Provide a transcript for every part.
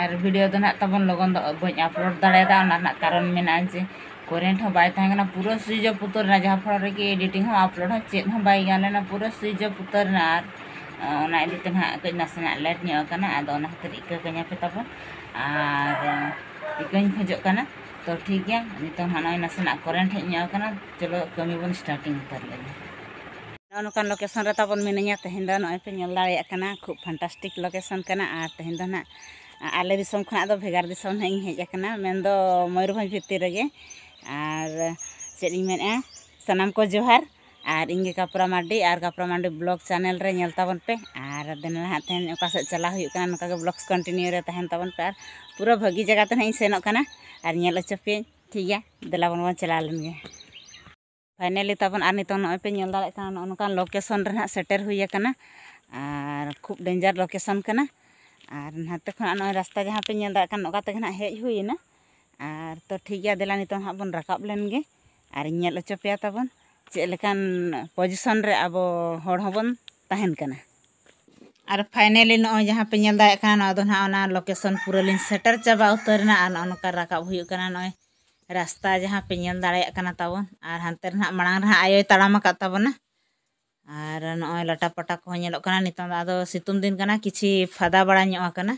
ᱟᱨ video ᱫᱚ ᱱᱟᱜ ᱛᱟᱵᱚᱱ ᱞᱚᱜᱚᱱ ᱫᱚ ᱵᱟᱹᱧ ᱟᱯᱞᱳᱰ ᱫᱟᱲᱮᱭᱟᱫᱟ ᱚᱱᱟ ᱨᱮᱱᱟᱜ ᱠᱟᱨᱚᱱ ᱢᱮᱱᱟᱜᱼᱟ हाँ पूरा स्विच अप उतरना जहाँ फल एडिटिंग हाँ आपलोड हाँ चेक हाँ बाई गाना पूरा स्विच अप उतरना और इदीते हाँ कहीं नासना लेट ना खातर इका पेताबन और खोजना तो ठीक है नित हाँ नासना करेंट हेना चलो कमी बन स्टार्टिंग उतर लेना नौकान लोकेशन रेताबन मेना तेहन पे नल खूब फान्टास्टिक लोकेशन और तेहन ना आलेम खेगार दिसम हे हजना मन मयूरभ भरगे और चलिए सामान को जोहार और इनगे कपड़ा मांडी और कपड़ा मांडी ब्लग चैनल पे और दिन तेन अका सब चला नौका ब्लग्स कंटिन्यू रहे पे और पूरा भागी जगह तेना सेनोना और नल अचोपे ठीक है दिलाबन बन चला लेंगे फाइनल तबन और नितों नए पे दाखान नौकान लोकेशन सेटर होना खूब डेजार लोकेशन करना आर नाते खुना रास्ता जहाँ पे नाते हाँ हेज हुईना और तो ठीक है देला नित हाँ बन रकाब लेन और नल अचोपे तबन चलकान पजिशन अब तहन और फाइनली नहाँ पे ना लोकेशन पूरा लिन सेटर चाबा उतरना और नकाब होना नए रास्ता जहाँ पे दाबन और हाँ मांग रहा आयो तड़ाम ᱟᱨ ᱱᱚᱜᱼᱚᱭ ᱞᱟᱴᱟ ᱯᱟᱴᱟ ᱠᱚᱦᱚᱸ ᱧᱮᱞᱚᱜ ᱠᱟᱱᱟ ᱱᱤᱛᱚᱝ ᱫᱚ ᱟᱫᱚ ᱥᱤᱛᱩᱝ ᱫᱤᱱ ᱠᱟᱱᱟ ᱠᱤᱪᱷᱤ ᱯᱷᱟᱫᱟ ᱵᱟᱲᱟ ᱧᱚᱜ ᱟᱠᱟᱱᱟ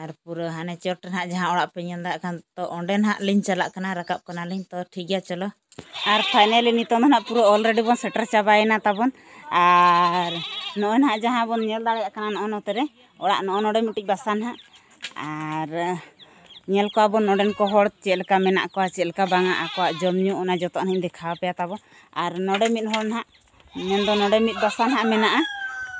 ᱟᱨ ᱯᱩᱨᱟᱹ ᱦᱟᱱᱮ ᱪᱚᱴ ᱨᱮᱱᱟᱜ ᱡᱟᱦᱟᱸ ᱚᱲᱟᱜ ᱯᱮ ᱧᱮᱞ ᱫᱟᱲᱮᱭᱟᱜ ᱠᱟᱱ ᱛᱚ ᱚᱸᱰᱮ ᱱᱟᱦᱟᱜ ᱞᱤᱧ ᱪᱟᱞᱟᱜ ᱠᱟᱱᱟ ᱨᱟᱠᱟᱵ ᱠᱟᱱᱟᱞᱤᱧ ᱛᱚ ᱴᱷᱤᱠ ᱜᱮᱭᱟ ᱪᱚᱞᱚ ᱟᱨ ᱯᱷᱟᱭᱱᱟᱞᱤ ᱱᱤᱛᱚᱝ ᱫᱚ ᱱᱟᱦᱟᱜ ᱯᱩᱨᱟᱹ ᱚᱞᱨᱮᱰᱤ ᱵᱚᱱ ᱥᱮᱴᱮᱨ ᱪᱟᱵᱟᱭᱮᱱᱟ ᱛᱟᱵᱚᱱ ᱟᱨ ᱱᱚᱜᱼᱚᱭ ᱱᱟᱦᱟᱜ ᱡᱟᱦᱟᱸ ᱵᱚᱱ ᱧᱮᱞ ᱫᱟᱲᱮᱭᱟᱜ ᱠᱟᱱᱟ ᱱᱚᱜᱼᱚ ᱱᱚᱛᱮ ᱨᱮ ᱚᱲᱟᱜ ᱱᱚᱜᱼᱚ ᱱᱚᱰᱮ ᱢᱤᱫᱴᱤᱡ ᱵᱟᱥᱟ ᱱᱟᱦᱟᱜ ᱟᱨ ᱧᱮᱞ ᱠᱚᱣᱟ ᱵᱚᱱ ᱱᱚᱰᱮᱱ ᱠᱚ ᱦᱚᱲ ᱪᱮᱫ ᱞᱮᱠᱟ ᱢᱮᱱᱟᱜ ᱠᱚᱣᱟ ᱪᱮᱫ ᱞᱮᱠᱟ ᱵᱟᱝᱟ ᱟᱠᱚᱣᱟᱜ ᱡᱚᱢ ᱧᱩ ᱚᱱᱟ ᱡᱚᱛᱚ ᱦᱟᱸᱜ ᱤᱧ ᱫᱮᱠᱷᱟᱣ ᱯᱮᱭᱟ ᱛᱟᱵᱚ ᱟᱨ ᱱᱚᱰᱮ ᱢᱤᱫ ᱦᱚᱲ ᱱᱟᱦᱟᱜ ᱢᱮᱱᱫᱚ ᱱᱚᱰᱮ ᱢᱤᱫ ᱵᱟᱥᱟ ᱱᱟᱦᱟᱜ ᱢᱮᱱᱟᱜᱼᱟ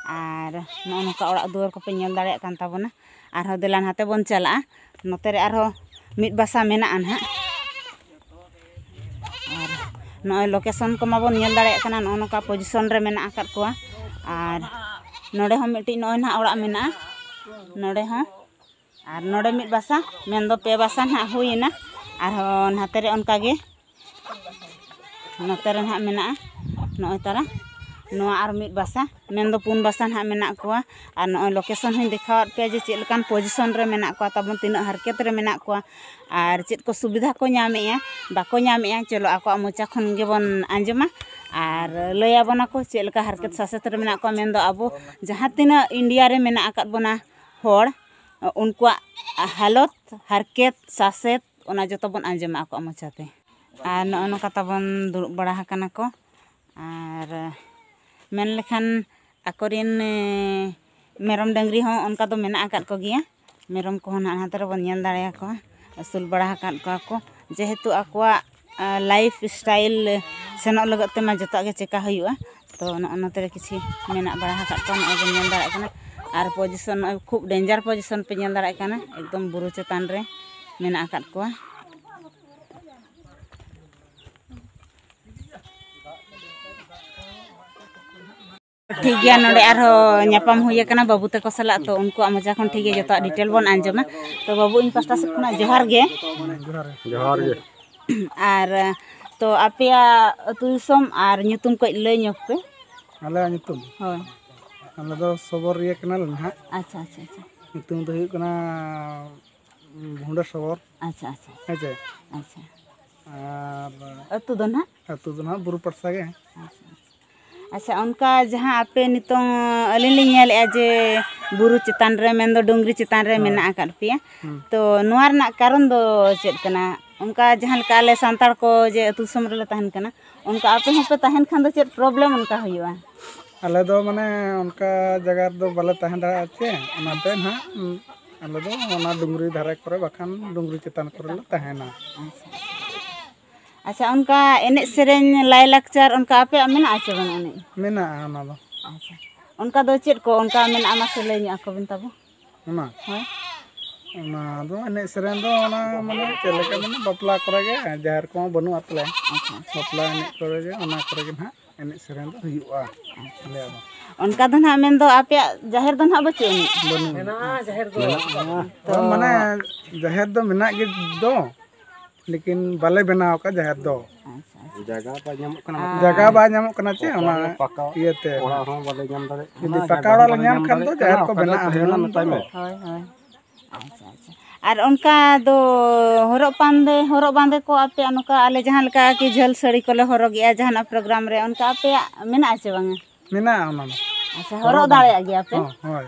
ᱟᱨ ᱱᱚᱜᱼᱚ ᱱᱚᱝᱠᱟ ᱚᱲᱟᱜ ᱫᱩᱣᱟᱹᱨ ᱠᱚᱯᱮ ᱧᱮᱞ ᱫᱟᱲᱮᱭᱟᱜ ᱠᱟᱱ ᱛᱟᱵᱚᱱᱟ ᱟᱨᱦᱚᱸ ᱫᱮᱞᱟᱱ ᱦᱟᱛᱮ ᱵᱚᱱ ᱪᱟᱞᱟᱜᱼᱟ ᱱᱚᱛᱮᱨᱮ ᱟᱨᱦᱚᱸ ᱢᱤᱫ ᱵᱟᱥᱟ ᱢᱮᱱᱟᱜᱼᱟ ᱱᱟᱦᱟᱜ ᱟᱨ ᱱᱚᱜᱼᱚᱭ ᱞᱳᱠᱮᱥᱚᱱ ᱠᱚᱢᱟᱵᱚᱱ ᱧᱮᱞ ᱫᱟᱲᱮᱭᱟᱜ ᱠᱟᱱᱟ ᱱᱚᱜᱼᱚ ᱱᱚᱝᱠᱟ ᱯᱚᱡᱤᱥᱚᱱ ᱨᱮ ᱢᱮᱱᱟᱜ ᱟᱠᱟᱫ ᱠᱚᱣᱟ ᱟᱟᱨ ᱱᱚᱰᱮ ᱦᱚᱸ ᱢᱤᱫᱴᱤᱡ ᱱᱚᱜᱼᱚᱭ ᱱᱟᱦᱟᱜ ᱚᱲᱟᱜ ᱢᱮᱱᱟᱜᱼᱟ ᱱᱚᱰᱮ ᱦᱚᱸ ᱟᱨ ᱱᱚᱰᱮ ᱢᱤᱫ ᱵᱟᱥᱟ ᱢᱮᱱᱫᱚ ᱯᱮ ᱵᱟᱥᱟ ᱱᱟᱦᱟᱜ ᱦᱩᱭᱮᱱᱟ ᱟᱨᱦᱚᱸ ᱱᱟᱛᱮᱨᱮ ᱚᱱᱠᱟᱜᱮ ᱱᱚᱛᱮᱨᱮ ᱱᱟᱦᱟᱜ ᱢᱮᱱᱟᱜᱼᱟ ᱱᱚᱜᱼᱚᱭ ᱛᱟᱨᱟ no noa armit men do pun basa ha menak kuwa ar noa location hin dekhawat pe je chelkan position re menak kuwa tabon tinak harket re menak ar chet ko subidha ko ya bako nyame ya, ya chelo aku amucha khon ge bon anjama ar loya bona ko chelka harket saset re menak men do abu jahatina india re menak akat bona hor unkuwa halot harket saset ona joto bon anjama aku amucha te ar noa no kata bon durup bara hakana ar ᱢᱮᱱᱞᱮᱠᱷᱟᱱ ᱟᱠᱚᱨᱮᱱ ᱢᱮᱨᱚᱢ ᱰᱟᱹᱝᱨᱤ ᱦᱚᱸ ᱚᱱᱠᱟ ᱫᱚ ᱢᱮᱱᱟᱜ ᱟᱠᱟᱫ ᱠᱚᱜᱮᱭᱟ ᱢᱮᱨᱚᱢ ᱠᱚᱦᱚᱸ ᱱᱟᱜ ᱱᱟᱛᱮ ᱨᱮᱵᱚᱱ ᱧᱮᱞ ᱫᱟᱲᱮᱭᱟᱠᱚᱣᱟ ᱟᱹᱥᱩᱞ ᱵᱟᱲᱟ ᱟᱠᱟᱫ ᱠᱚᱣᱟ ᱠᱚ ᱡᱮᱦᱮᱛᱩ ᱟᱠᱚᱣᱟᱜ ᱞᱟᱭᱤᱯᱷ ᱥᱴᱟᱭᱤᱞ ᱥᱮᱱᱚᱜ ᱞᱟᱹᱜᱤᱫ ᱛᱮᱢᱟ ᱡᱚᱛᱚᱣᱟᱜ ᱜᱮ ᱪᱮᱠᱟ ᱦᱩᱭᱩᱜᱼᱟ ᱛᱚ ᱱᱚᱜᱼᱚ ᱱᱚᱛᱮᱨᱮ ᱠᱤᱪᱷᱩ ᱢᱮᱱᱟᱜ ᱵᱟᱲᱟ ᱟᱠᱟᱫ ᱠᱚᱣᱟ ᱱᱚᱜᱼᱚᱭ ᱵᱚᱱ ᱧᱮᱞ ᱫᱟᱲᱮᱭᱟᱜ ᱠᱟᱱᱟ ᱟᱨ ᱯᱚᱡᱤᱥᱚᱱ ᱱᱚᱜᱼᱚᱭ ᱠᱷᱩᱵ ᱰᱮᱧᱡᱟᱨ ᱯᱚᱡᱤᱥᱚᱱ ᱯᱮ ᱧᱮᱞ ᱫᱟᱲᱮᱭᱟᱜ ᱠᱟᱱᱟ ᱮᱠᱫᱚᱢ ᱵᱩᱨᱩ ᱪᱮᱛᱟᱱ ᱨᱮ ᱢᱮᱱᱟᱜ ᱟᱠᱟᱫ ᱠᱚᱣᱟ ठीक है नोड़े और नापाम होना बाबू तक सला तो उनको मजा खन ठीक जो डिटेल बन आजमा तो बाबू इन पास्टा सब जोहार गे जोहार गे और तो आपे तुम और नुतुम को लय पे हाँ नुतुम हां अले ना अच्छा अच्छा अच्छा तो हुई कना भुंडा सबोर अच्छा अच्छा अच्छा अच्छा अतु दो ना अतु दो ना बुरु अच्छा আচ্ছা উনকা জহা আপে নিতো অলি লিনিয়া লে আ জে গুরু চিতান রে মেন দো ডংরি চিতান রে মেন আ কাৰপিয়া তো নוארনা কাৰন দো চেতকনা উনকা জহান কালে santal কো জে অত সুমৰ ল তহনকনা উনকা আপে হপে তাহেন খান দো চেত প্ৰবলেম উনকা হয়বা আলে দো মানে উনকা জাগাৰ দো বলে তাহেন দ আচে মানতে না আলে দো ওনা ডংৰি ধৰে কৰে বখান ডংৰি চিতান কৰে ল তাহেনা আচ্ছা আচ্ছা উনকা এনেস রেং লাই লেকচার উনকা আপে আমেনা আছে বনা নে মেনা আনা দ আচ্ছা উনকা দ চিট কো উনকা মেনা আমা স লৈ নিয়া কবন তাবো মমা হয় উনা দ এনেস রেং দ উনা মলে চলে কেনে বপলা করেগে জاهر কো বনু আ তলে আচ্ছা সপলা এনে করেগে উনা করেগে না এনেস রেং দ হিউয়া উলে আ উনকা দ না আমেন দ আপে জاهر দ না বচউ না এনা জاهر দ তো মানে জاهر দ মেনা কি দ लेकिन बाले बना का जहर दो अच्छा, अच्छा। जगह बाय नाम चे ओना इयते बाले नाम पक्का नाम तो जहर हाँ, को बना तो अच्छा, अच्छा और उनका दो हरक पांदे हरक बांदे को आपे अनुका आले जहां लका की झल सड़ी को ले हरगिया जहां प्रोग्राम रे उनका आपे मेना आचे बांगे मेना ओना अच्छा दाले आ गया आपे हां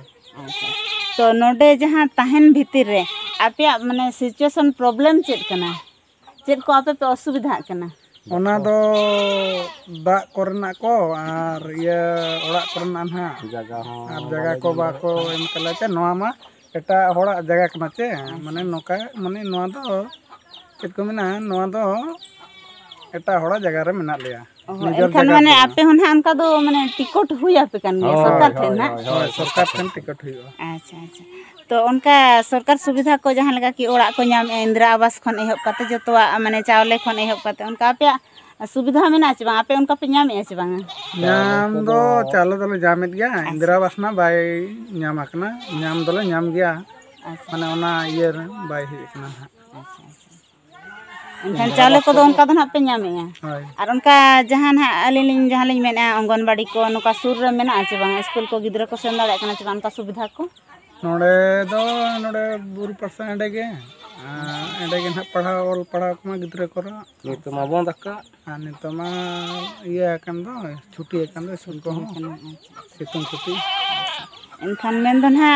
तो नोडे जहां तहन भीतर रे आपे माने सिचुएशन प्रॉब्लम चेत कना কেন কততে অসুবিধা হক না ওনা দ বা করনা কো আর ইয়া ওড়া করনা না জায়গা হ আপ জায়গা কো বা কো ইনতালাতে নোমা এটা হড়া জায়গা কমাতে মানে নোকা মানে নোয়া দ কত মিনা নোয়া দ এটা হড়া জায়গা রে মিনা লিয়া ওহ তখন মানে আপে হন না অনকা দ মানে টিকেট হই আপে কান গে সরকার থেন না হ্যাঁ সরকার থেন টিকেট হই আচ্ছা আচ্ছা तो उनका सरकार सुविधा को जहाँ लगा कि नाम इंदिरा आवास खन एहब जो तो मैंने चावल खन एहब आप सुविधा में ना चबा आपे उनका अच्छा। इंदिरा आवास ना बाय नाम अच्छा। है अच्छा, अच्छा। चालो को दो उनका दो तो ना हाँ। को उनका में ना चबा स्कूल को गिद्र को सेंदा लेकर ना सुविधा को मान दो नोड़े के ना पढ़ा दो ना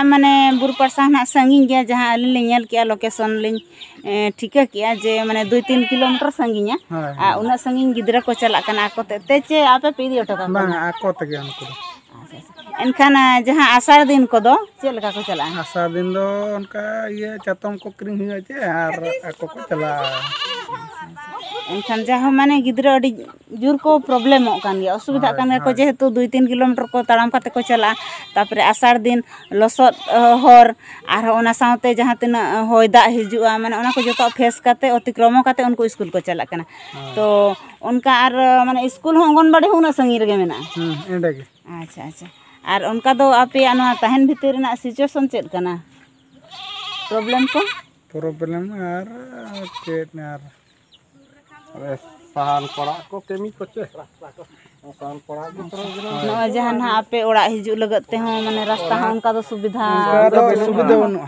माने ना गया जहां अली लोकेशन लिंग ठिका किया जे मैं दु तीन किलोमीटर संगिंग आ उना संगिंग को चला चे आप पीदी इनखान जहाँ आषाढ़ दिन को दो चल को चला आषाढ़ दिन ये चातम को क्रीम हुआ चे को चला इनखान जहाँ माने गिदर जोर को प्रॉब्लम कान असुविधा हाँ, कान हाँ। जेहेतु दो तीन किलोमीटर को तड़ाम काते को चला तापर आषाढ़ दिन लसद हर और जहाँ तीन होय दा हिजुआ माने ओना को जतो फेस काते अतिक्रम काते उनको स्कूल को चला हाँ। तो उनका और माने स्कूल अंगनबाड़ी हो ना संगी हम्म, अच्छा अच्छा और उनका दो आप तहन भीतर सिचुएशन चेकना प्रॉब्लम को प्रॉब्लम पड़ा को को चे। पड़ा को को हाँ आपे हिजू लगते हो माने रास्ता उनका तो सुविधा सुविधा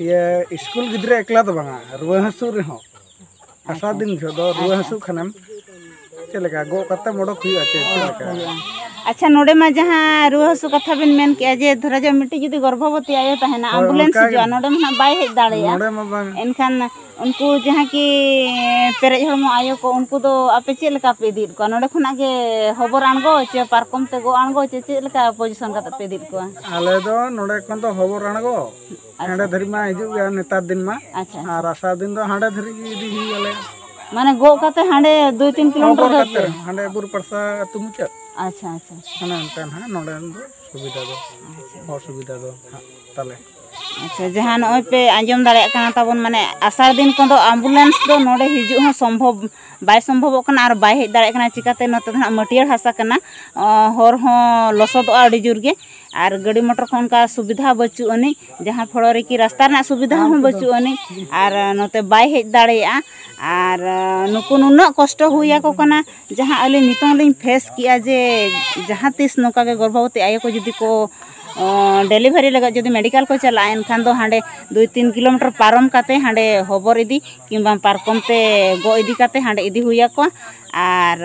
स्कूल गिद्रे तो बांगा रुआ हसू रे आसा दिन जो रुआ हसू खान चलका गोकते मडक हो चलका আচ্ছা নড়েমা যাহা রুহস কথা बिन मेन के जे ধরজা মিটি যদি গর্ভবতী আইত হেনা অ্যাম্বুলেন্স জো নড়েমা বাই হে দাড়ে এনখান উনকো যাহা কি perej হরমো আইও কো উনকো তো আপে চিলে কা পেদি কো নড়েখন আগে খবর আনগো চে পার্কম তেগো আনগো চে চিলে কা পজিশন কা পেদি কো আলে দো নড়েখন তো খবর আনগো আড়ে ধরিমা হিজু গিয়া নেতা দিনমা আচ্ছা আর আশা দিন তো আড়ে ধরি গি দি হিয়ালে ᱢᱟᱱᱮ ᱜᱚᱜ ᱠᱟᱛᱮ ᱦᱟᱸᱰᱮ 2 3 ᱠᱤᱞᱳᱢᱤᱴᱟᱨ ᱫᱚ ᱦᱟᱸᱰᱮ ᱵᱩᱨᱯᱟᱲᱥᱟ ᱟᱹᱛᱩ ᱢᱩᱪᱟᱹᱫ ᱟᱪᱪᱷᱟ ᱟᱪᱪᱷᱟ ᱦᱟᱱᱮ ᱚᱱᱛᱮ ᱦᱟᱸᱜ ᱱᱚᱰᱮ ᱫᱚ ᱥᱩᱵᱤᱫᱟ ᱫᱚ ᱦᱚᱲ ᱥᱩᱵᱤᱫᱟ ᱫᱚ ᱛᱟᱞᱮ ᱟᱪᱪᱷᱟ ᱡᱟᱦᱟᱸ ᱱᱚᱜᱼᱚᱭ ᱯᱮ ᱟᱸᱡᱚᱢ ᱫᱟᱲᱮᱭᱟᱜ ᱠᱟᱱᱟ ᱛᱟᱵᱚᱱ ᱢᱟᱱᱮ ᱟᱥᱟᱲ ᱫᱤᱱ ᱠᱚᱫᱚ ᱮᱢᱵᱩᱞᱮᱱᱥ ᱫᱚ ᱱᱚᱰᱮ ᱦᱤᱡᱩᱜ ᱦᱚᱸ ᱥᱚᱢᱵᱷᱚᱵ ᱵᱟᱭ ᱥᱚᱢᱵᱷᱚᱵᱚᱜ ᱠᱟᱱᱟ ᱟᱨ ᱵᱟᱭ ᱦᱮᱡ ᱫᱟᱲᱮᱭᱟᱜ ᱠᱟᱱᱟ ᱪᱤᱠᱟᱹᱛᱮ ᱱᱚᱛᱮ ᱫᱚ ᱦᱟᱸᱜ ᱢᱟᱹᱴᱭᱟᱹᱲ ᱦᱟᱥᱟ ᱠᱟᱱᱟ ᱦᱚᱨ ᱦᱚᱸ ᱞᱚᱥᱚᱫᱚᱜᱼᱟ ᱟᱹᱰᱤ ᱡᱳᱨ ᱜᱮ और गाड़ी मोटर को सुविधा बचू आनी जहाँ फल कि रास्ता सुविधा हूँ बचू आनी और नोते बै हज दाड़ा नुना कष्ट होना जहाँ अली नितों फेस किया जे जहाँ तीस नौका गर्भवती आयो को जुदी को डेलीवरी लगे जो मेडिकल को चला एनखान खान हाँ दुई तीन किलोमीटर पारम करते हाँ हबर इदी कि पारकमते गो इदी हाँ इदी हुई और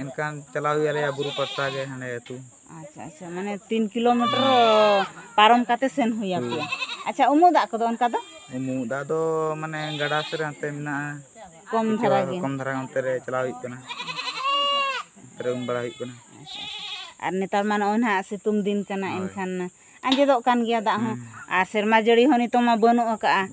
इनकान चलाव वाले बुरु पड़ता गए हने तू अच्छा अच्छा माने 3 किलोमीटर पारम काते सेन हुई आप अच्छा उमुदा को उनका दो उमुदा दो माने गड़ा से रहते मना कम धारा के कम धारा अंते रे चलाव हुई कना रेम बड़ा हुई कना ᱟᱨ ᱱᱮᱛᱟᱨ ᱢᱟ ᱱᱚᱜᱼᱚᱭ ᱱᱟᱦᱟᱜ ᱥᱤᱛᱩᱝ ᱫᱤᱱ ᱠᱟᱱᱟ ᱮᱱᱠᱷᱟᱱ ᱟᱸᱡᱮᱫᱚᱜ ᱠᱟᱱ ᱜᱮᱭᱟ ᱫᱟᱜ ᱦᱚᱸ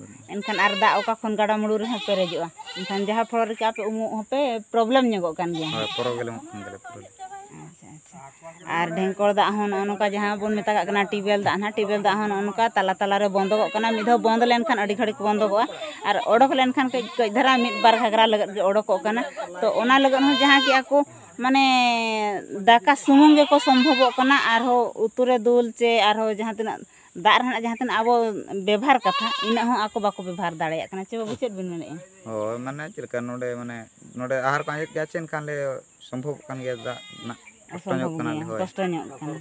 ᱟᱨ ᱥᱮᱨᱢᱟ ᱡᱟᱹᱲᱤ ᱦᱚᱸ ᱱᱤᱛᱚᱜ ᱢᱟ ᱵᱟᱹᱱᱩᱜ ᱟᱠᱟᱜᱼᱟ ᱮᱱᱠᱷᱟᱱ ᱟᱨ ᱫᱟᱜ ᱚᱠᱟ ᱠᱷᱚᱱ ᱜᱟᱰᱟᱼᱢᱩᱰᱩ ᱨᱮᱦᱚᱸ ᱯᱮᱨᱮᱡᱚᱜᱼᱟ ᱮᱱᱠᱷᱟᱱ ᱡᱟᱦᱟᱸ ᱯᱷᱚᱲᱚ ᱨᱮᱜᱮ ᱟᱯᱮ ᱩᱢᱩᱜ ᱦᱚᱸᱯᱮ ᱯᱨᱚᱵᱞᱮᱢ ᱧᱚᱜᱚᱜ ᱠᱟᱱ ᱜᱮᱭᱟ ᱦᱳᱭ ᱯᱨᱚᱵᱞᱮᱢᱚᱜ ᱠᱟᱱ ᱜᱮᱭᱟ ᱟᱪᱪᱷᱟ ᱟᱪᱪᱷᱟ ᱟᱨ ᱰᱷᱮᱝᱠᱚᱲ ᱫᱟᱜ ᱦᱚᱸ ᱱᱚᱜᱼᱚ ᱱᱚᱝᱠᱟ ᱡᱟᱦᱟᱸ ᱵᱚᱱ ᱢᱮᱛᱟᱜ ᱠᱟᱱᱟ ᱴᱤᱵᱮᱞ ᱫᱟᱜ ᱦᱟᱸᱜ ᱴᱤᱵᱮᱞ ᱫᱟᱜ ᱦᱚᱸ ᱱᱚᱜᱼᱚ ᱱᱚᱝᱠᱟ ᱛᱟᱞᱟ ᱛᱟᱞᱟᱨᱮ ᱵᱚᱱᱫᱚᱜᱚᱜ ᱠᱟᱱᱟ ᱢᱤᱫ ᱫᱷᱟᱣ ᱵᱚᱱᱫᱚ ᱞᱮᱱᱠᱷᱟᱱ ᱟᱹᱰᱤ ᱜᱷᱟᱹᱲᱤᱠ ᱵᱚᱱᱫᱚᱜᱚᱜᱼᱟ ᱟᱨ ᱚᱰᱚᱠ ᱞᱮᱱᱠᱷᱟᱱ ᱠᱟᱹᱡ ᱠᱟᱹᱡ ᱫᱷᱟᱨᱟ ᱢᱤᱫ ᱵᱟᱨ ᱜᱷᱟᱜᱽᱨᱟ ᱞᱟᱹᱜᱤᱫ ᱜᱮ ᱚᱰᱚᱠᱚᱜ ᱠᱟᱱᱟ ᱛᱚ ᱚᱱᱟ ᱞᱟᱹᱜᱤᱫ ᱦᱚᱸ ᱡᱟᱦᱟᱸ ᱠᱮᱜᱼᱟ ᱠᱚ ᱢᱟᱱᱮ ᱫᱟᱠᱟ ᱥᱩᱢᱩᱝ ᱜᱮᱠᱚ ᱥᱚᱢᱵᱷᱚᱵᱚᱜ ᱠᱟᱱᱟ ᱟᱨᱦᱚᱸ ᱩᱛᱩ ᱨᱮ ᱫᱩᱞ ᱪᱮ ᱟᱨᱦᱚᱸ ᱡᱟᱦᱟᱸ ᱛᱤᱱᱟᱹᱜ ᱫᱟᱜ ᱨᱮᱱᱟᱜ ᱡᱟᱦᱟᱸ ᱛᱤᱱᱟᱹᱜ ᱟᱵᱚ ᱵᱮᱵᱷᱟᱨ ᱠᱟᱛᱷᱟ ᱤᱱᱟᱹᱜ ᱦᱚᱸ ᱟᱠᱚ ᱵᱟᱠᱚ ᱵᱮᱵᱷᱟᱨ ᱫᱟᱲᱮᱭᱟᱜ ᱠᱟᱱᱟ ᱪᱮ ᱵᱟᱵᱩ ᱪᱮᱫ ᱵᱤᱱ ᱢᱮᱱᱮᱫᱼᱟ ᱦᱳᱭ ᱢᱟᱱᱮ ᱪᱮᱫ ᱞᱮᱠᱟ ᱱᱚᱰᱮ ᱢᱟᱱᱮ ᱱᱚᱰᱮ ᱟᱦᱟᱨ ᱠᱚ ᱟᱸᱡᱮᱫ ᱜᱮᱭᱟ ᱪᱮ ᱮᱱᱠᱷᱟᱱ ᱞᱮ ᱥᱚᱢᱵᱷᱚᱵ ᱠᱟᱱ ᱜᱮᱭᱟ ᱫᱟᱜ ᱨᱮᱱᱟᱜ ᱠᱚᱥᱴᱚ ᱧᱚᱜ ᱠᱟᱱᱟ ᱠᱚᱥᱴᱚ ᱧᱚᱜ ᱠᱟᱱᱟ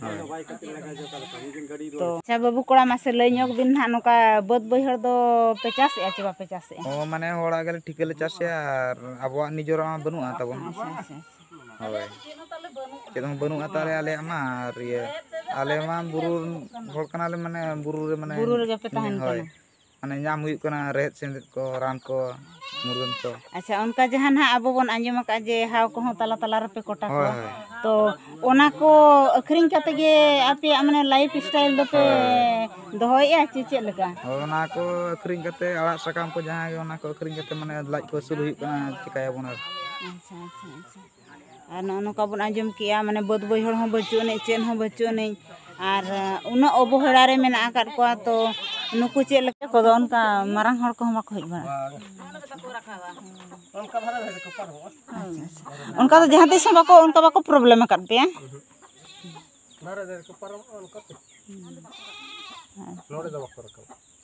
ᱛᱚ ᱟᱪᱪᱷᱟ ᱵᱟᱹᱵᱩ ᱠᱚᱲᱟ ᱢᱟᱥᱮ ᱞᱟᱹᱭ ᱧᱚᱜ ᱵᱤᱱ ᱦᱟᱸᱜ ᱱᱚᱝᱠᱟ ᱵᱟᱹᱫᱽ ᱵᱟᱹᱭᱦᱟᱹᱲ ᱫᱚ ᱯᱮ ᱪᱟᱥᱮᱜᱼᱟ ᱪᱮ ᱵᱟᱯᱮ ᱪᱟᱥᱮᱜᱼᱟ ᱦᱳᱭ ᱢᱟᱱᱮ ᱦᱚᱲᱟᱜ ᱜᱮᱞᱮ ᱴᱷᱤᱠᱟᱹ ᱞᱮ ᱪᱟᱥᱮᱜᱼᱟ ᱟᱨ ᱟᱵᱚᱣᱟᱜ ᱱᱤᱡᱮᱨᱟᱜ ᱵᱟᱹᱱᱩᱜᱼᱟ ᱛᱟᱵᱚᱱ ᱟᱪᱪᱷᱟ ᱟᱪᱪᱷᱟ ketang banu atale ale amar ye ale ma burung hol kana ale mane buru re mane buru re jape tahan kana mane nyam hui kana rehet sendet ko ran ko acha onka jahan ha abu bon anjum ka je ha ko ho tala tala re pe kota ko to ona ko akhrin kate ge api amane life style do pe dohoi ya chi chi leka ona ko akhrin kate ala sakam ko jahan ona ko akhrin kate mane like ko suluh kana chikaya bonar acha acha acha आजम किया मैंने बद बह बचून chain बचूनी और उन अबहेड़े मे को तो नुक चल मारा उनका जहाँ तीस उनका प्रब्लेम पे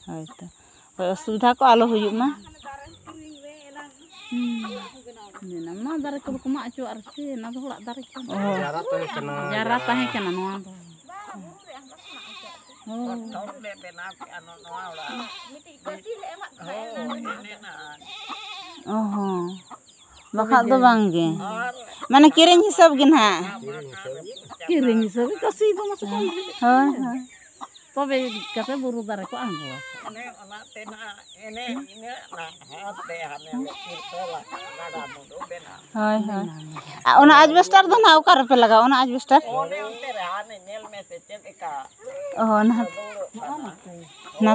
हाँ असुविधा को आलो हुई nama dari ke kuma acu arsi na hulak dari kan oh jarak teh kena jarak teh kena nuan tuh Oh, oh, bakal tuh bangge. Mana kiring hisap gin ha? Kiring hisap kasih itu masuk. Oh, তবে কাছে Bru দ্বারা কো আনবো মানে ওলাতে না এনে ইনে না হাতে হানে কিরতলা লাগা মুডো বেনা হয় হয় ওনা অ্যাজবেস্টার দো না ওকার পে লাগা ওনা অ্যাজবেস্টার ওনে উনতে রানে নেল মে সে চেপিকা ও না না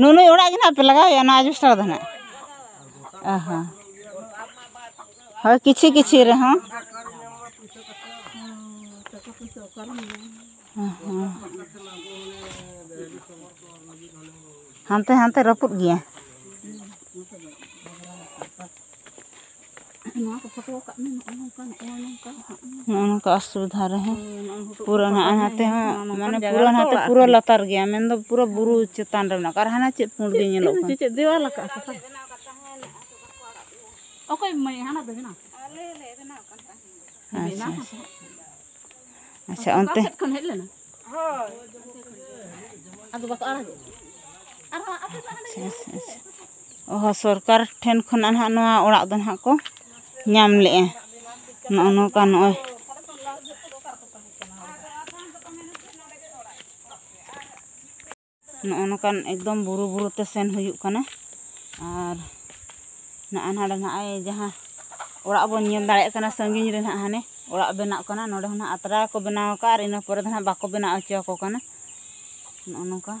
নুনু ওড়া গিনা পে লাগা ওনা অ্যাজবেস্টার দো না আহা হয় কিছু কিছু রে হ্যাঁ हाँ हाँ hantai-hantai raput gini ya oh sorkar ten kon anha noa orak dan hako nyam le no no kan oi kan ekdom buru buru tesen sen huyuk kana ar na anha dan ha ai jaha orak bon nyam dalek kana benak kana no dan ha ko benak ka ar ina pore bako benak ocio ko kana no kan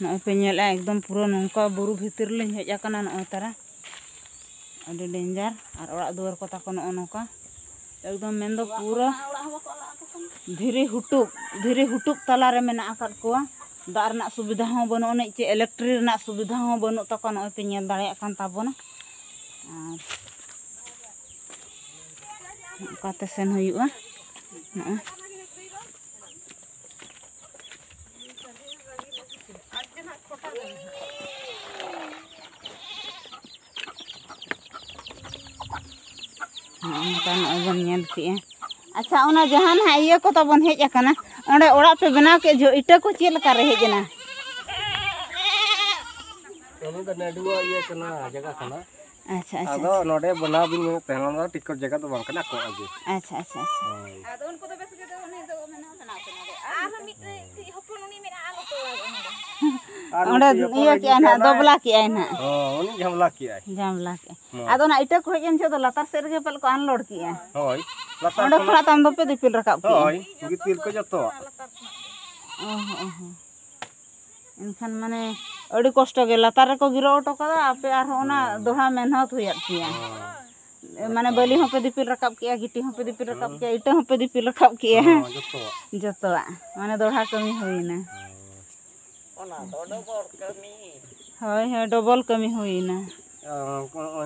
Nau penyel ya, ekdom pura nongka buru hitir lin ya kan anu utara. Ada danger, ada orang dua kota kono onoka. Ekdom mendo pura. Diri hutuk, diri hutuk, talar mena akar kuah, Dar nak subidah mau bono onek elektrik nak subidah mau bono takon onek penyel dari akan tabon. Kata senhuyu ah. Nah. अच्छा उना जहाँ ना ये को तो बन hedge कना पे बना के जो इटा को चेल कर रहे जना ओने तो नेडुआ ये कना जगह कना अच्छा अच्छा आदो नोडे बना बिन पहला टिकट जगह तो बन कना को आगे अच्छा अच्छा अच्छा अच्छा अच्छा अच्छा अच्छा अच्छा तो हाँ, हाँ। तो तो इनखान माने अड़ी कष्ट लातारे को गिर उठो आपे हाँ। दोहा मेहनत हुआ माने बलि पे दिपिल रकाब के गिटी हे दिपिल रकाब के इटे हे दिपिल रकाब के जो माने दोहा कमी होना ᱚᱱᱟ ᱫᱚ ᱰᱚᱵᱚᱞ ᱠᱟᱹᱢᱤ ᱦᱳᱭ ᱦᱳᱭ ᱰᱚᱵᱚᱞ ᱠᱟᱹᱢᱤ ᱦᱩᱭᱱᱟ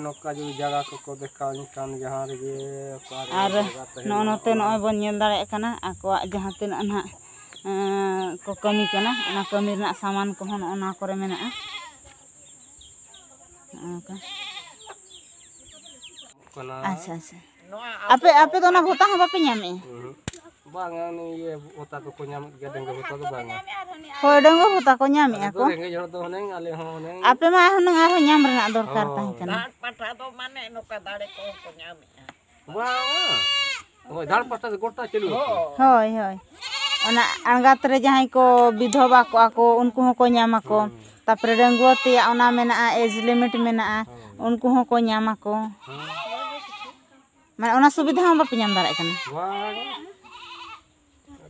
ᱱᱚᱝᱠᱟ ᱡᱩᱫᱤ ᱡᱟᱭᱜᱟ ᱠᱚᱠᱚ ᱫᱮᱠᱷᱟᱣ ᱤᱧ ᱠᱷᱟᱱ ᱡᱟᱦᱟᱸ ᱨᱮᱜᱮ ᱟᱨ ᱱᱚᱜᱼᱚ ᱱᱚᱛᱮ ᱱᱚᱜᱼᱚᱭ ᱵᱚᱱ ᱧᱮᱞ ᱫᱟᱲᱮᱭᱟᱜ ᱠᱟᱱᱟ ᱟᱠᱚᱣᱟᱜ ᱡᱟᱦᱟᱸ ᱛᱤᱱᱟᱹᱜ ᱱᱟᱦᱟᱜ ᱠᱚ ᱠᱟᱹᱢᱤ ᱠᱟᱱᱟ ᱚᱱᱟ ᱠᱟᱹᱢᱤ ᱨᱮᱱᱟᱜ ᱥᱟᱢᱟᱱ ᱠᱚᱦᱚᱸ ᱱᱚᱜᱼᱚ ᱱᱚᱣᱟ ᱠᱚᱨᱮ ᱢᱮᱱᱟᱜᱼᱟ ᱱᱚᱝᱠᱟ ᱟᱪᱪᱷᱟ ᱟᱪᱪᱷᱟ ᱟᱯᱮ ᱟᱯᱮ ᱫᱚ ᱚᱱᱟ ᱵᱷᱚᱛᱟ ᱦᱚᱸ ᱵᱟᱯᱮ ᱧᱟᱢᱮᱜᱼᱟ Bang ni ye iya, utak ko nyam gadang ko utak bang. Hoidong ko utak ko nyam ya ko. neng ale ho neng. Ape ma ho neng aho nyam rena dorkar tah Wah. Hoi oh, dal patra gorta chelu. Oh. Hoi hoi. Ona angat re jahai ko bidhoba ko ako unku ho ko nyam ako. Hmm. Ya, mena ah, age limit mena ah. hmm. unku ho ko hmm. Mana ona subida ho bape nyam dare Wah.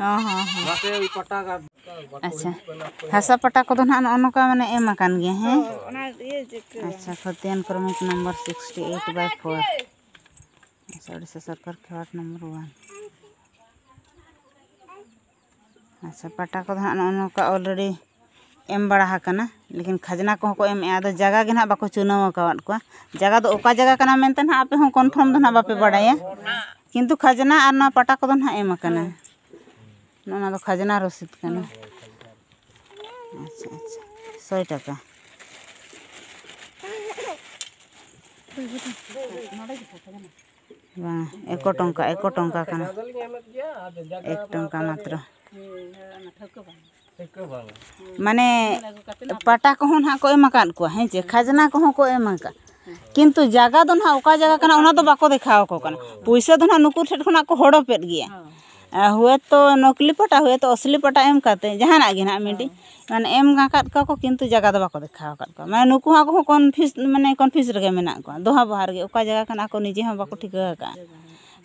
हाँ अच्छा पटा को तो ना मैंने M कान गया हैं अच्छा खतियान क्रमिक number sixty eight by four अच्छा उड़ीसा सरकार के वार्ड नंबर वन अच्छा पटा को ना ऑलरेडी एम बड़ा लेकिन खजना को को एम जगह के ना बाको चुनाव को जगह तो ओका जगह करना मेंते ना आपे कन्फर्म दो ना बापे बड़ा हाँ। किंतु खजना और ना पटा को तो ना एम ᱱᱚᱣᱟ ᱫᱚ ᱠᱷᱟᱡᱽᱱᱟ ᱨᱚᱥᱤᱫ ᱠᱟᱱᱟ ᱟᱪᱪᱷᱟ ᱟᱪᱪᱷᱟ ᱥᱚᱭ ᱴᱟᱠᱟ ᱵᱟᱝ ᱮᱠᱚ ᱴᱚᱝᱠᱟ ᱮᱠᱚ ᱴᱚᱝᱠᱟ ᱠᱟᱱᱟ ᱮᱠ ᱴᱚᱝᱠᱟ ᱢᱟᱛᱨᱚ ᱢᱟᱱᱮ ᱯᱟᱴᱟ ᱠᱚᱦᱚᱸ ᱱᱟᱦᱟᱜ ᱠᱚ ᱮᱢ ᱟᱠᱟᱫ ᱠᱚᱣᱟ ᱦᱮᱸ ᱪᱮ ᱠᱷᱟᱡᱽᱱᱟ ᱠᱚᱦᱚᱸ ᱠᱚ ᱮᱢ ᱟᱠᱟᱫ ᱠᱤᱱᱛᱩ ᱡᱟᱭᱜᱟ ᱫᱚ ᱱᱟᱦᱟᱜ ᱚᱠᱟ ᱡᱟᱭᱜᱟ ᱠᱟᱱᱟ ᱚᱱᱟ ᱫᱚ ᱵᱟᱠᱚ ᱫᱮᱠᱷᱟᱣ ᱟᱠᱚ ᱠᱟᱱᱟ ᱯᱩᱭᱥᱟᱹ ᱫᱚ ᱱᱟᱦᱟᱜ ᱱᱩᱠᱩ ᱴᱷᱮᱱ ᱠᱷᱚᱱᱟᱜ ᱠᱚ ᱦᱚᱲᱚᱯᱮᱫ ᱜᱮᱭᱟ हुए हाँ। हाँ हाँ तो नकली पटा हुए तो असली पटा एम करते जहाँ आगे ना मिट्टी मैं एम को कि जगह तो बाको देखा को मैं नुक कन्फ्यूज मैंने कन्फ्यूज रे मे दोहा बहार के ओका जगह को निजे बाको ठीक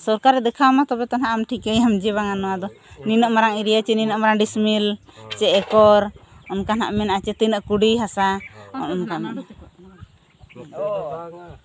सरकार देखा मा तब तो आम ठीक ही जे बात नीना एरिया चे नीना डिसमिल चे एकर उनका ना चे तीना कुड़ी हासा तो तो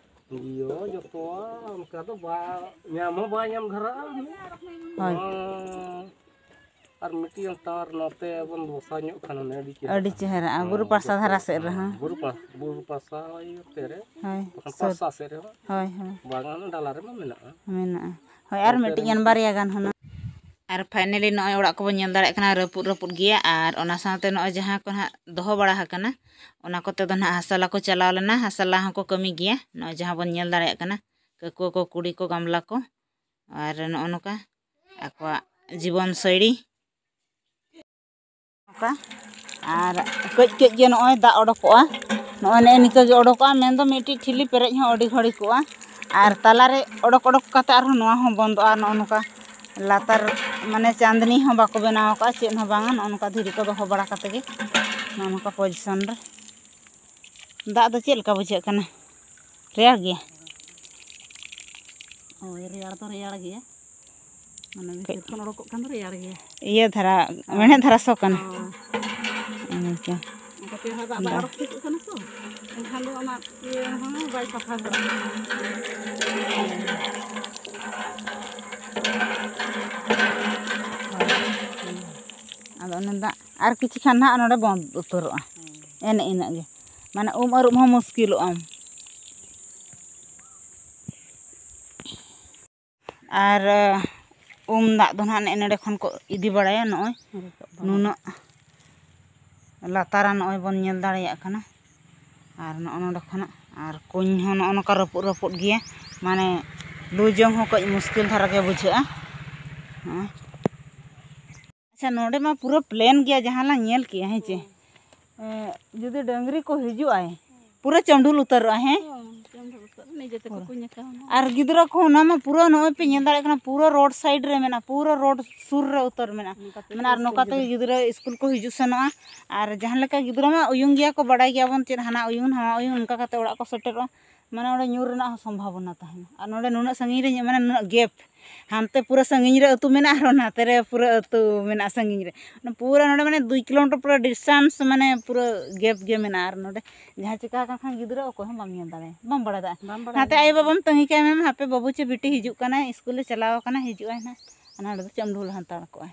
Iya, jopo kata ba nyama ba nyam garam. Hai. Ar miti yang tar note abon dosa nyok kana ne di chehara. Adi chehara, buru pasal hara se raha. Buru pas, buru pasal yo tere. Hai. Pasal se raha. Hai, hai. Bangan dalar ma mena. Mena. Hai, ar miti yang bariagan hana. ᱟᱨ finally ᱱᱚᱜᱼᱚᱭ ᱚᱲᱟᱜ ᱠᱚᱵᱚᱱ ᱧᱮᱞ ᱫᱟᱲᱮᱭᱟᱜ ᱠᱟᱱᱟ ᱨᱟᱹᱯᱩᱫ ᱨᱟᱹᱯᱩᱫ ᱜᱮᱭᱟ ᱟᱨ ᱚᱱᱟ ᱥᱟᱶᱛᱮ ᱱᱚᱜᱼᱚᱭ ᱡᱟᱦᱟᱸ ᱠᱚ ᱱᱟᱦᱟᱜ ᱫᱚᱦᱚ ᱵᱟᱲᱟ ᱟᱠᱟᱱᱟ ᱚᱱᱟ ᱠᱚᱛᱮ ᱫᱚ ᱱᱟᱦᱟᱜ ᱦᱟᱥᱟᱞᱟ ᱠᱚ ᱪᱟᱞᱟᱣ ᱞᱮᱱᱟ ᱦᱟᱥᱟᱞᱟ ᱦᱚᱸᱠᱚ ᱠᱟᱹᱢᱤ ᱜᱮᱭᱟ ᱱᱚᱜᱼᱚᱭ ᱡᱟᱦᱟᱸ ᱵᱚᱱ ᱧᱮᱞ ᱫᱟᱲᱮᱭᱟᱜ ᱠᱟᱱᱟ ᱠᱟᱹᱠᱩᱣᱟᱹ ᱠᱚ ᱠᱩᱲᱤ ᱠᱚ ᱜᱟᱢᱞᱟ ᱠᱚ ᱟᱨ ᱱᱚᱜᱼᱚ ᱱᱚᱝᱠᱟ ᱟᱠᱚᱣᱟᱜ ᱡᱤᱵᱚᱱ ᱥᱳᱭᱲᱤ ᱱᱚᱝᱠᱟ ᱟᱨ ᱠᱟᱹᱡ ᱠᱟᱹᱡ ᱜᱮ ᱱᱚᱜᱼᱚᱭ ᱫᱟᱜ ᱚᱰᱚᱠᱚᱜᱼᱟ ᱱᱚᱜᱼᱚᱭ ᱱᱮᱜᱼᱮ ᱱᱤᱝᱠᱟᱹ ᱜᱮ ᱚᱰᱚᱠᱚᱜᱼᱟ ᱢᱮᱱᱫᱚ ᱢᱤᱫᱴᱤᱡ ᱴᱷᱤᱞᱤ ᱯᱮᱨᱮᱡ ᱦᱚᱸ ᱟᱹᱰᱤ ᱜᱷᱟᱹᱲᱤᱠᱚᱜᱼᱟ ᱟᱨ ᱛᱟᱞᱟᱨᱮ ᱚᱰᱚᱠ ᱚᱰᱚᱠ ᱠᱟᱛᱮ ᱟᱨᱦᱚᱸ ᱱᱚᱣᱟ ᱦᱚᱸ ᱵᱚᱱᱫᱚᱜᱼᱟ ᱱᱚᱜᱼᱚ ᱱᱚᱝᱠᱟ latar mana candani ho baku benawa ka cien ho bangan on ka diri ko doho bara kategi nama ka position re nda ada cien ka bujek kana riar gi oh riar to riar gi ya mana bisa kan rokok kan riar gi iya tara mana tara sokan ini kia Terima kasih telah menonton! ᱢᱮᱱᱫᱟ ᱟᱨ ᱠᱤᱪᱷᱩ ᱠᱷᱟᱱ ᱱᱟᱦᱟᱜ ᱱᱚᱰᱮ ᱵᱚᱱᱫ ᱩᱛᱟᱹᱨᱚᱜᱼᱟ ᱮᱱᱮ ᱤᱱᱟᱹᱜ ᱜᱮ ᱢᱟᱱᱮ ᱩᱢ ᱟᱹᱨᱩᱵ ᱦᱚᱸ ᱢᱩᱥᱠᱤᱞᱚᱜ ᱟᱢ ᱟᱨ ᱩᱢ ᱫᱟᱜ ᱫᱚ ᱱᱟᱦᱟᱜ ᱱᱮᱜᱼᱮ ᱱᱚᱰᱮ ᱠᱷᱚᱱ ᱠᱚ ᱤᱫᱤ ᱵᱟᱲᱟᱭᱟ ᱱᱚᱜᱼᱚᱭ ᱱᱩᱱᱟᱹᱜ ᱞᱟᱛᱟᱨᱟ ᱱᱚᱜᱼᱚᱭ ᱵᱚᱱ ᱧᱮᱞ ᱫᱟᱲᱮᱭᱟᱜ ᱠᱟᱱᱟ ᱟᱨ ᱱᱚᱜᱼᱚ ᱱᱚᱰᱮ ᱠᱷᱚᱱᱟᱜ ᱟᱨ ᱠᱩᱧ ᱦᱚᱸ ᱱᱚᱜᱼᱚ ᱱᱚᱝᱠᱟ ᱨᱟᱹᱯᱩᱫ ᱨᱟᱹᱯᱩᱫ ᱜᱮᱭᱟ ᱢᱟᱱᱮ ᱞᱩ ᱡᱚᱝ ᱦᱚᱸ ᱠᱟᱹᱡ ᱢᱩᱥᱠᱤᱞ ᱫᱷᱟᱨᱟ ᱜᱮ ᱵᱩᱡᱷᱟᱹᱜᱼᱟ ᱱᱚᱜᱼᱚᱭ अच्छा नोड़े में पूरा प्लेन गया जहाँ ला नेल किया है चे जुदी डंगरी को हजू पूरा चंडुल उतर हैं हाँ, तो और गिदरा को ना में पूरा नोए पे नेल दाड़े पूरा रोड साइड रे मेना पूरा रोड सुर रे उतर मेना मेना और नोका ते गिदरा स्कूल को हजू सनवा और जहाँ लका गिदरा में उयुंग गया को बड़ा गया बन चे हाना उयुंग हाँ उयुंग उनका कते तो ओड़ा को सेटर माने ओड़ा न्यूर ना संभावना तहन तो और नोड़े नुना संगी रे माने नुना गैप हाते पूरा संगीर आर नाते पूरा अतुना संगीर पूरा ना मैं दुई किलोमीटर पूरा डिस्टेंस मैंने पूरा गैप गे ना जहाँ चेका गाँव दाम बड़ा हाते आई बाबा तंगी के हापे बाबू चे बेटी हजन स्कूल चलावान हजना चम ढूल हतार को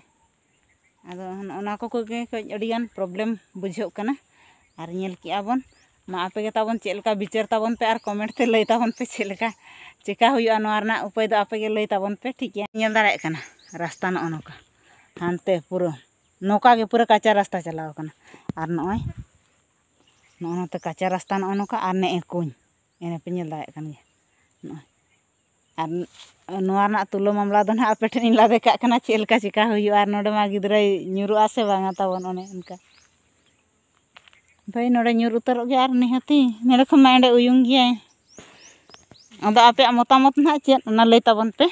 अब हम को प्रॉब्लम बुझे और निल के बन आपे ताबन चलका विचार ताबन पे और कमेंट से लय ताबन पे चलका चेका उपाय तो आपे लय पे ठीक है नल दाड़ा रास्ता नो ना हानते पूरा नौका पूरा काचा रास्ता चलावना और नए नौते काचा रास्ता नो ना और नेकूँ इन पे नल दाड़ा और मामला तो ना आपेटे लादे कहना चलका चेका नोमा गुरु आ से बाबन उनका ᱫᱚᱭ ᱱᱚᱰᱮ ᱧᱩᱨ ᱩᱛᱟᱹᱨᱚᱜ ᱜᱮᱭᱟ ᱟᱨ ᱱᱤᱦᱟᱹᱛᱤ ᱱᱚᱰᱮ ᱠᱷᱚᱱ ᱢᱟ ᱚᱸᱰᱮ ᱩᱭᱩᱝ ᱜᱮᱭᱟᱭ ᱟᱫᱚ ᱟᱯᱮᱭᱟᱜ ᱢᱚᱛᱟᱢᱚᱛ ᱱᱟᱦᱟᱜ ᱪᱮᱫ ᱚᱱᱟ ᱞᱟᱹᱭ ᱛᱟᱵᱚᱱ ᱯᱮ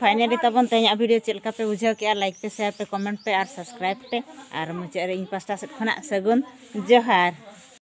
फाइनली तब तेज भिडियो चलका पे बुझे के लाइक पे शेयर पे कमेंट पे और सब्सक्राइब पे और मुझे इन पास्टा से सगुन जोहार